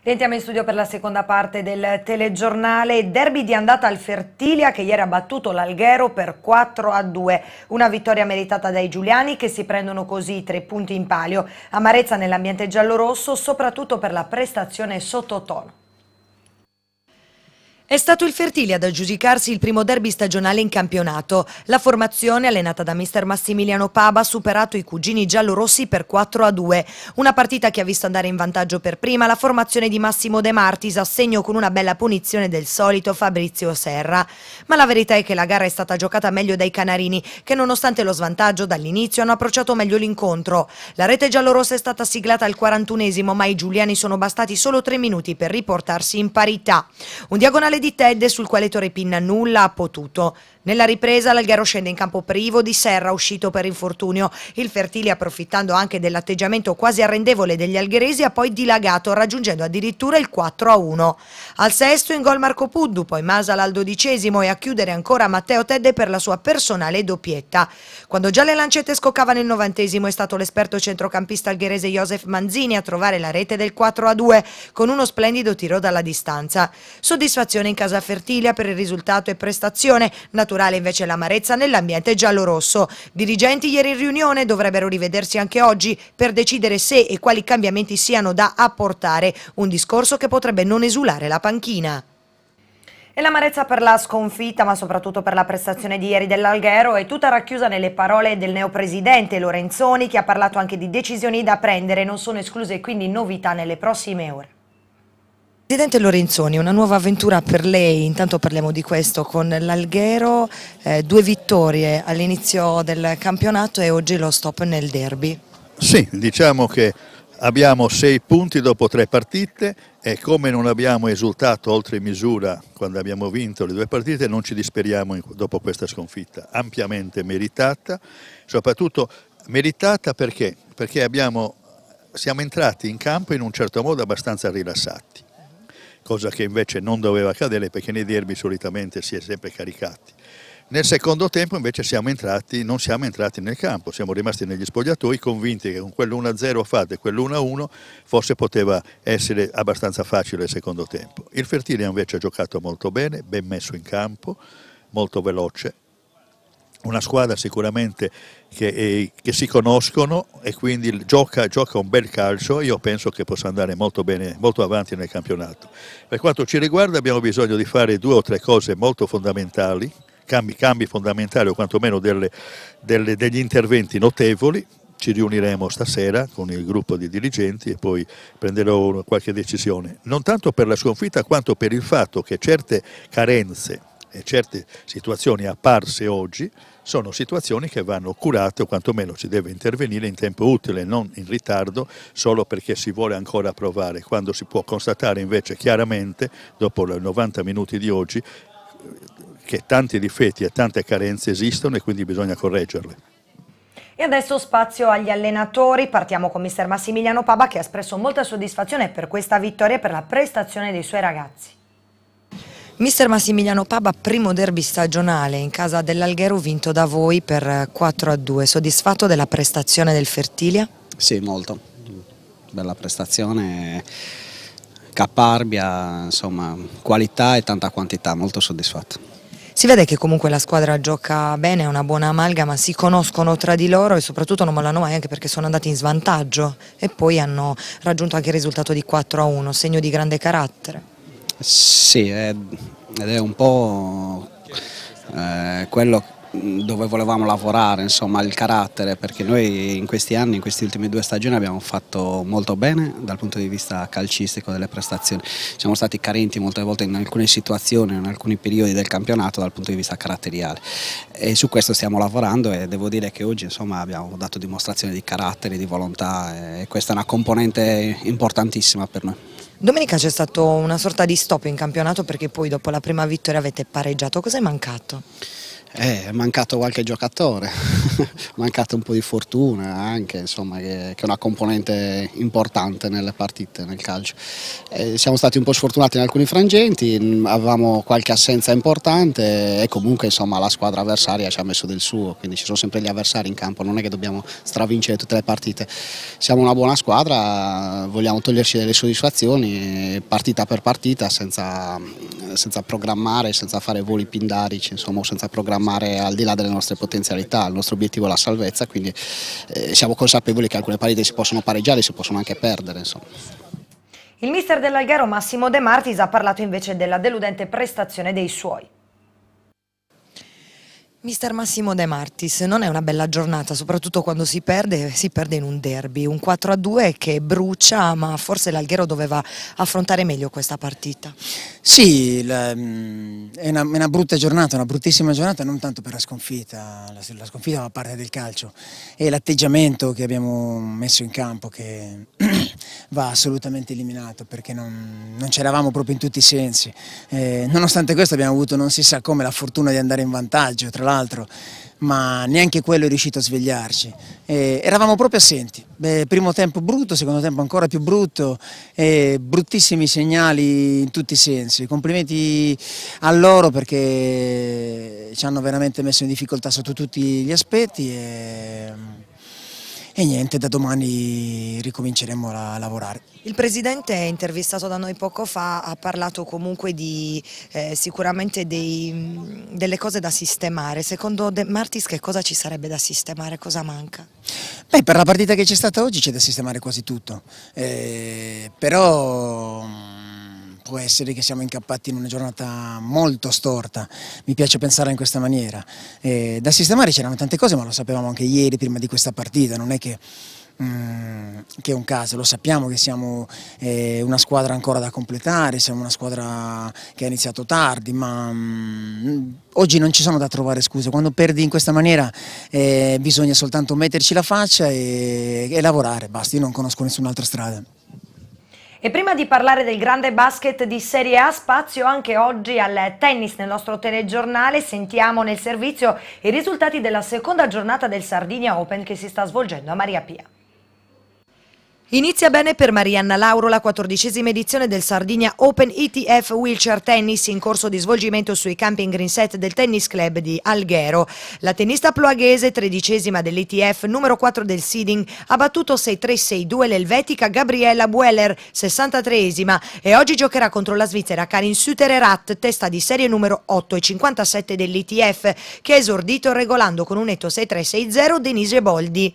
Rientriamo in studio per la seconda parte del telegiornale. Derby di andata al Fertilia che ieri ha battuto l'Alghero per 4 a 2. Una vittoria meritata dai Giuliani che si prendono così tre punti in palio. Amarezza nell'ambiente giallorosso soprattutto per la prestazione sottotono. È stato il Fertile ad aggiudicarsi il primo derby stagionale in campionato. La formazione, allenata da mister Massimiliano Paba, ha superato i cugini giallorossi per 4 a 2. Una partita che ha visto andare in vantaggio per prima la formazione di Massimo De Martis, a segno con una bella punizione del solito Fabrizio Serra. Ma la verità è che la gara è stata giocata meglio dai Canarini, che nonostante lo svantaggio dall'inizio hanno approcciato meglio l'incontro. La rete giallorossa è stata siglata al 41esimo, ma i giuliani sono bastati solo 3 minuti per riportarsi in parità. Un diagonale gol di Ted sul quale Torrepinna nulla ha potuto. Nella ripresa l'Alghero scende in campo privo di Serra uscito per infortunio. Il Fertili approfittando anche dell'atteggiamento quasi arrendevole degli algheresi ha poi dilagato raggiungendo addirittura il 4-1. Al sesto in gol Marco Puddu, poi Masala al dodicesimo e a chiudere ancora Matteo Tedde per la sua personale doppietta. Quando già le lancette scoccavano il novantesimo è stato l'esperto centrocampista algherese Josef Manzini a trovare la rete del 4-2 con uno splendido tiro dalla distanza. Soddisfazione in casa Fertilia per il risultato e prestazione, naturale invece l'amarezza nell'ambiente giallo-rosso. Dirigenti ieri in riunione dovrebbero rivedersi anche oggi per decidere se e quali cambiamenti siano da apportare, un discorso che potrebbe non esulare la panchina. E l'amarezza per la sconfitta, ma soprattutto per la prestazione di ieri dell'Alghero, è tutta racchiusa nelle parole del neopresidente Lorenzoni, che ha parlato anche di decisioni da prendere, non sono escluse quindi novità nelle prossime ore. Presidente Lorenzoni, una nuova avventura per lei, intanto parliamo di questo con l'Alghero, eh, due vittorie all'inizio del campionato e oggi lo stop nel derby. Sì, diciamo che abbiamo sei punti dopo tre partite e come non abbiamo esultato oltre misura quando abbiamo vinto le due partite non ci disperiamo dopo questa sconfitta, ampiamente meritata, soprattutto meritata perché? Perché abbiamo, siamo entrati in campo in un certo modo abbastanza rilassati cosa che invece non doveva accadere perché nei derby solitamente si è sempre caricati. Nel secondo tempo invece siamo entrati, non siamo entrati nel campo, siamo rimasti negli spogliatoi convinti che con quell'1-0 fatto e quell'1-1 forse poteva essere abbastanza facile il secondo tempo. Il Fertilia invece ha giocato molto bene, ben messo in campo, molto veloce, una squadra sicuramente che, eh, che, si conoscono e quindi gioca, gioca un bel calcio io penso che possa andare molto bene, molto avanti nel campionato. Per quanto ci riguarda abbiamo bisogno di fare due o tre cose molto fondamentali, cambi, cambi fondamentali o quantomeno delle, delle, degli interventi notevoli, ci riuniremo stasera con il gruppo di dirigenti e poi prenderò qualche decisione, non tanto per la sconfitta quanto per il fatto che certe carenze e certe situazioni apparse oggi sono situazioni che vanno curate o quantomeno si deve intervenire in tempo utile, non in ritardo solo perché si vuole ancora provare, quando si può constatare invece chiaramente dopo i 90 minuti di oggi che tanti difetti e tante carenze esistono e quindi bisogna correggerle. E adesso spazio agli allenatori, partiamo con mister Massimiliano Paba che ha espresso molta soddisfazione per questa vittoria e per la prestazione dei suoi ragazzi. Mister Massimiliano Paba, primo derby stagionale in casa dell'Alghero vinto da voi per 4 eh, a 2. Soddisfatto della prestazione del Fertilia? Sì, molto. Bella prestazione, caparbia, insomma, qualità e tanta quantità, molto soddisfatto. Si vede che comunque la squadra gioca bene, è una buona amalgama, si conoscono tra di loro e soprattutto non mollano mai anche perché sono andati in svantaggio e poi hanno raggiunto anche il risultato di 4 a 1, segno di grande carattere. Sì, è, ed è un po' eh, quello dove volevamo lavorare, insomma, il carattere, perché noi in questi anni, in queste ultime due stagioni abbiamo fatto molto bene dal punto di vista calcistico delle prestazioni, siamo stati carenti molte volte in alcune situazioni, in alcuni periodi del campionato dal punto di vista caratteriale e su questo stiamo lavorando e devo dire che oggi insomma, abbiamo dato dimostrazione di carattere, di volontà e questa è una componente importantissima per noi. Domenica c'è stato una sorta di stop in campionato perché poi dopo la prima vittoria avete pareggiato, cosa è mancato? Eh, è mancato qualche giocatore, è mancata un po' di fortuna anche, insomma, che, che, è una componente importante nelle partite, nel calcio. Eh, siamo stati un po' sfortunati in alcuni frangenti, mm, avevamo qualche assenza importante e comunque insomma, la squadra avversaria ci ha messo del suo, quindi ci sono sempre gli avversari in campo, non è che dobbiamo stravincere tutte le partite. Siamo una buona squadra, vogliamo toglierci delle soddisfazioni partita per partita senza, senza programmare, senza fare voli pindarici, insomma, senza programmare programmare al di là delle nostre potenzialità, il nostro obiettivo è la salvezza, quindi eh, siamo consapevoli che alcune partite si possono pareggiare, e si possono anche perdere. Insomma. Il mister dell'Alghero Massimo De Martis ha parlato invece della deludente prestazione dei suoi. Mister Massimo De Martis, non è una bella giornata, soprattutto quando si perde, si perde in un derby, un 4-2 che brucia, ma forse l'Alghero doveva affrontare meglio questa partita. Sì, mm, è, una, è, una, brutta giornata, una bruttissima giornata, non tanto per la sconfitta, la, la sconfitta fa parte del calcio e l'atteggiamento che abbiamo messo in campo che va assolutamente eliminato perché non, non c'eravamo proprio in tutti i sensi. Eh, nonostante questo abbiamo avuto non si sa come la fortuna di andare in vantaggio, tra l'altro, ma neanche quello è riuscito a svegliarci. Eh, eravamo proprio assenti, Beh, primo tempo brutto, secondo tempo ancora più brutto, eh, bruttissimi segnali in tutti i sensi. Complimenti a loro perché ci hanno veramente messo in difficoltà sotto tutti gli aspetti. E e niente, da domani ricominceremo a lavorare. Il Presidente intervistato da noi poco fa ha parlato comunque di eh, sicuramente dei, delle cose da sistemare, secondo De Martis che cosa ci sarebbe da sistemare, cosa manca? Beh per la partita che c'è stata oggi c'è da sistemare quasi tutto, eh, però può essere che siamo incappati in una giornata molto storta, mi piace pensare in questa maniera. Eh, da sistemare c'erano tante cose, ma lo sapevamo anche ieri prima di questa partita, non è che mm, che è un caso, lo sappiamo che siamo eh, una squadra ancora da completare, siamo una squadra che ha iniziato tardi, ma mh, mm, oggi non ci sono da trovare scuse, quando perdi in questa maniera eh, bisogna soltanto metterci la faccia e, e lavorare, basta, io non conosco nessun'altra strada. E prima di parlare del grande basket di Serie A, spazio anche oggi al tennis nel nostro telegiornale. Sentiamo nel servizio i risultati della seconda giornata del Sardinia Open che si sta svolgendo a Maria Pia. Inizia bene per Marianna Lauro la quattordicesima edizione del Sardinia Open ETF Wheelchair Tennis in corso di svolgimento sui campi in green set del tennis club di Alghero. La tennista pluaghese, tredicesima dell'ETF, numero 4 del seeding, ha battuto 6-3-6-2 l'elvetica Gabriella Bueller, 63esima, e oggi giocherà contro la svizzera Karin Sutererat, testa di serie numero 8 e 57 dell'ETF, che ha esordito regolando con un netto 6-3-6-0 Denise Boldi.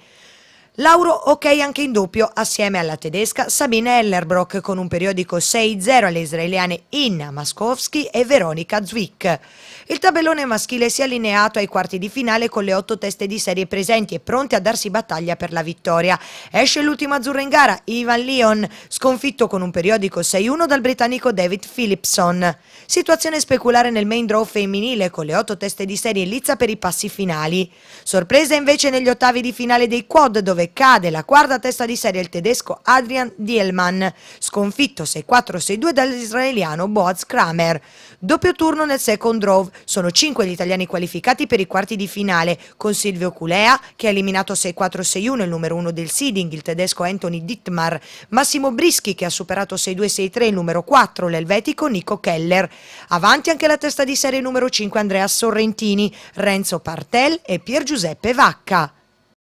Lauro ok anche in doppio assieme alla tedesca Sabine Ellerbrock con un periodico 6-0 alle israeliane Inna Maskowski e Veronica Zwick. Il tabellone maschile si è allineato ai quarti di finale con le otto teste di serie presenti e pronte a darsi battaglia per la vittoria. Esce l'ultimo azzurro in gara, Ivan Leon, sconfitto con un periodico 6-1 dal britannico David Philipson. Situazione speculare nel main draw femminile con le otto teste di serie in lizza per i passi finali. Sorpresa invece negli ottavi di finale dei quad dove dove cade la quarta testa di serie il tedesco Adrian Dielman, sconfitto 6-4-6-2 dall'israeliano Boaz Kramer. Doppio turno nel second row, sono 5 gli italiani qualificati per i quarti di finale, con Silvio Culea che ha eliminato 6-4-6-1 il numero 1 del seeding, il tedesco Anthony Dittmar, Massimo Brischi che ha superato 6-2-6-3 il numero 4, l'elvetico Nico Keller. Avanti anche la testa di serie numero 5 Andrea Sorrentini, Renzo Partel e Pier Giuseppe Vacca.